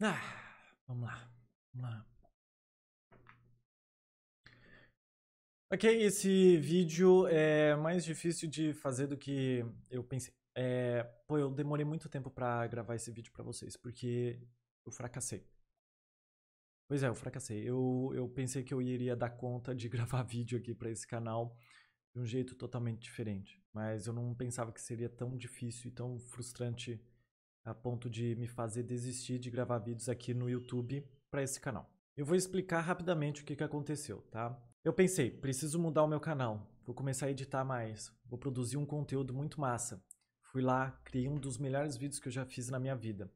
Ah, vamos lá. Vamos lá. Ok, esse vídeo é mais difícil de fazer do que eu pensei. É, pô, eu demorei muito tempo para gravar esse vídeo para vocês, porque eu fracassei. Pois é, eu fracassei. Eu, eu pensei que eu iria dar conta de gravar vídeo aqui para esse canal de um jeito totalmente diferente. Mas eu não pensava que seria tão difícil e tão frustrante a ponto de me fazer desistir de gravar vídeos aqui no YouTube para esse canal. Eu vou explicar rapidamente o que, que aconteceu, tá? Eu pensei, preciso mudar o meu canal, vou começar a editar mais, vou produzir um conteúdo muito massa. Fui lá, criei um dos melhores vídeos que eu já fiz na minha vida.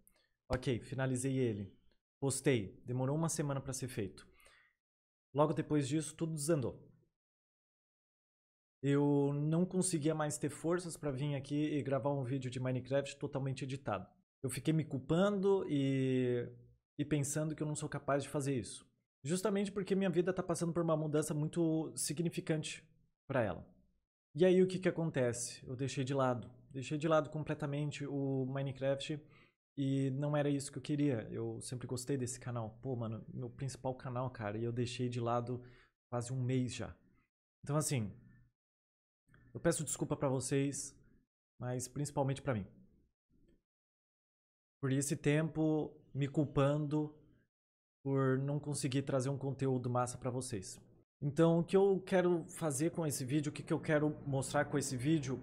Ok, finalizei ele. Postei, demorou uma semana para ser feito. Logo depois disso, tudo desandou. Eu não conseguia mais ter forças para vir aqui e gravar um vídeo de Minecraft totalmente editado. Eu fiquei me culpando e, e pensando que eu não sou capaz de fazer isso. Justamente porque minha vida está passando por uma mudança muito significante para ela. E aí o que, que acontece? Eu deixei de lado. Deixei de lado completamente o Minecraft e não era isso que eu queria. Eu sempre gostei desse canal. Pô, mano, meu principal canal, cara. E eu deixei de lado quase um mês já. Então, assim, eu peço desculpa para vocês, mas principalmente para mim por esse tempo me culpando por não conseguir trazer um conteúdo massa para vocês. Então, o que eu quero fazer com esse vídeo, o que, que eu quero mostrar com esse vídeo,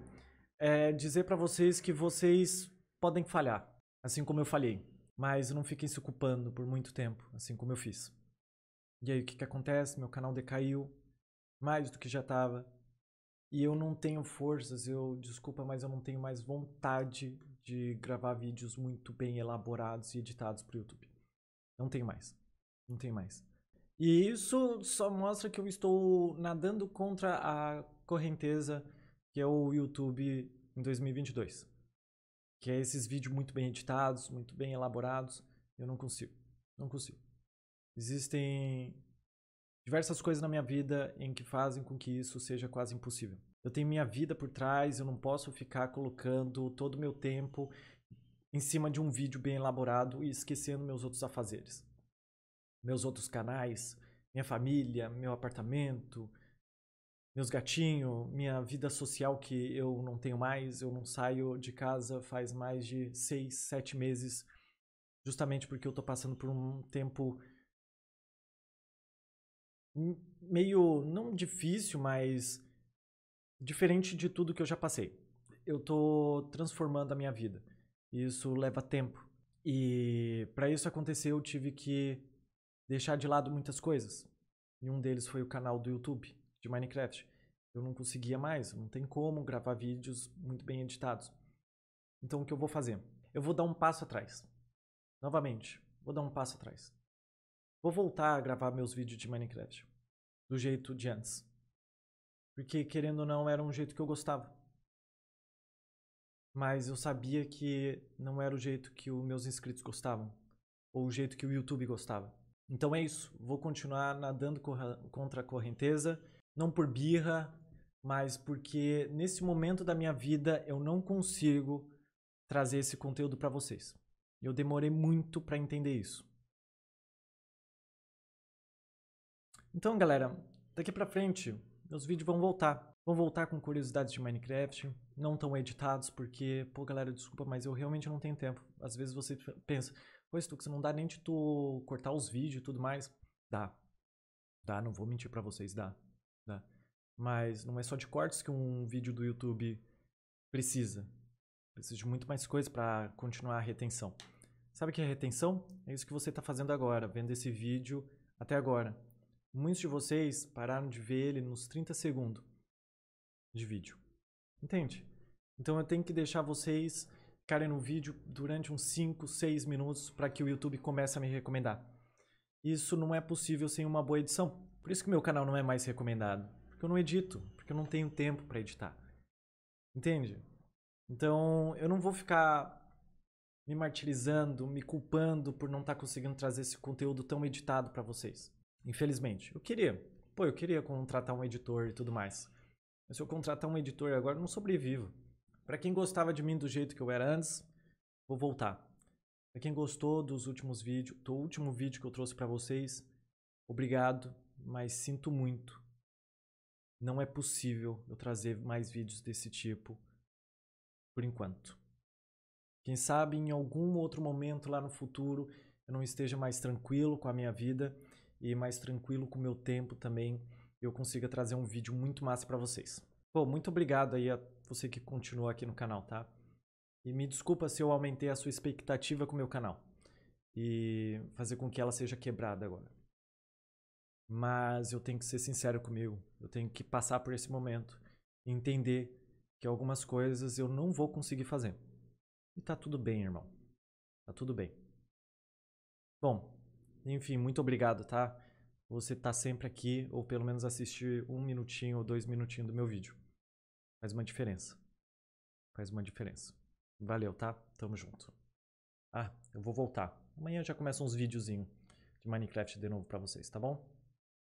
é dizer para vocês que vocês podem falhar, assim como eu falhei, mas não fiquem se culpando por muito tempo, assim como eu fiz. E aí, o que, que acontece? Meu canal decaiu mais do que já estava. E eu não tenho forças, eu desculpa, mas eu não tenho mais vontade de gravar vídeos muito bem elaborados e editados para o YouTube. Não tem mais. Não tem mais. E isso só mostra que eu estou nadando contra a correnteza que é o YouTube em 2022. Que é esses vídeos muito bem editados, muito bem elaborados. Eu não consigo. Não consigo. Existem diversas coisas na minha vida em que fazem com que isso seja quase impossível eu tenho minha vida por trás, eu não posso ficar colocando todo o meu tempo em cima de um vídeo bem elaborado e esquecendo meus outros afazeres. Meus outros canais, minha família, meu apartamento, meus gatinhos, minha vida social que eu não tenho mais, eu não saio de casa faz mais de seis, sete meses, justamente porque eu tô passando por um tempo meio não difícil, mas diferente de tudo que eu já passei. Eu tô transformando a minha vida. Isso leva tempo. E para isso acontecer, eu tive que deixar de lado muitas coisas. E um deles foi o canal do YouTube de Minecraft. Eu não conseguia mais, não tem como gravar vídeos muito bem editados. Então o que eu vou fazer? Eu vou dar um passo atrás. Novamente, vou dar um passo atrás. Vou voltar a gravar meus vídeos de Minecraft do jeito de antes. Porque, querendo ou não, era um jeito que eu gostava. Mas eu sabia que não era o jeito que os meus inscritos gostavam. Ou o jeito que o YouTube gostava. Então é isso. Vou continuar nadando contra a correnteza. Não por birra, mas porque nesse momento da minha vida eu não consigo trazer esse conteúdo para vocês. Eu demorei muito para entender isso. Então, galera, daqui para frente meus vídeos vão voltar. Vão voltar com curiosidades de Minecraft, não tão editados, porque, pô, galera, desculpa, mas eu realmente não tenho tempo. Às vezes você pensa, pois, você não dá nem de tu cortar os vídeos e tudo mais. Dá. Dá, não vou mentir para vocês, dá. Dá. Mas não é só de cortes que um vídeo do YouTube precisa. Precisa de muito mais coisa para continuar a retenção. Sabe o que é retenção? É isso que você está fazendo agora, vendo esse vídeo até agora. Muitos de vocês pararam de ver ele nos 30 segundos de vídeo. Entende? Então eu tenho que deixar vocês ficarem no vídeo durante uns 5, 6 minutos para que o YouTube comece a me recomendar. Isso não é possível sem uma boa edição. Por isso que meu canal não é mais recomendado. Porque eu não edito, porque eu não tenho tempo para editar. Entende? Então eu não vou ficar me martirizando, me culpando por não estar tá conseguindo trazer esse conteúdo tão editado para vocês. Infelizmente. Eu queria. Pô, eu queria contratar um editor e tudo mais. Mas se eu contratar um editor agora, eu não sobrevivo. Para quem gostava de mim do jeito que eu era antes, vou voltar. Para quem gostou dos últimos vídeos, do último vídeo que eu trouxe para vocês, obrigado, mas sinto muito. Não é possível eu trazer mais vídeos desse tipo por enquanto. Quem sabe em algum outro momento lá no futuro eu não esteja mais tranquilo com a minha vida e mais tranquilo com o meu tempo também, eu consiga trazer um vídeo muito massa para vocês. Pô, muito obrigado aí a você que continuou aqui no canal, tá? E me desculpa se eu aumentei a sua expectativa com o meu canal e fazer com que ela seja quebrada agora. Mas eu tenho que ser sincero comigo, eu tenho que passar por esse momento, e entender que algumas coisas eu não vou conseguir fazer. E tá tudo bem, irmão. Tá tudo bem. Bom, enfim, muito obrigado, tá? Você tá sempre aqui, ou pelo menos assistir um minutinho ou dois minutinhos do meu vídeo. Faz uma diferença. Faz uma diferença. Valeu, tá? Tamo junto. Ah, eu vou voltar. Amanhã já começa uns videozinhos de Minecraft de novo para vocês, tá bom?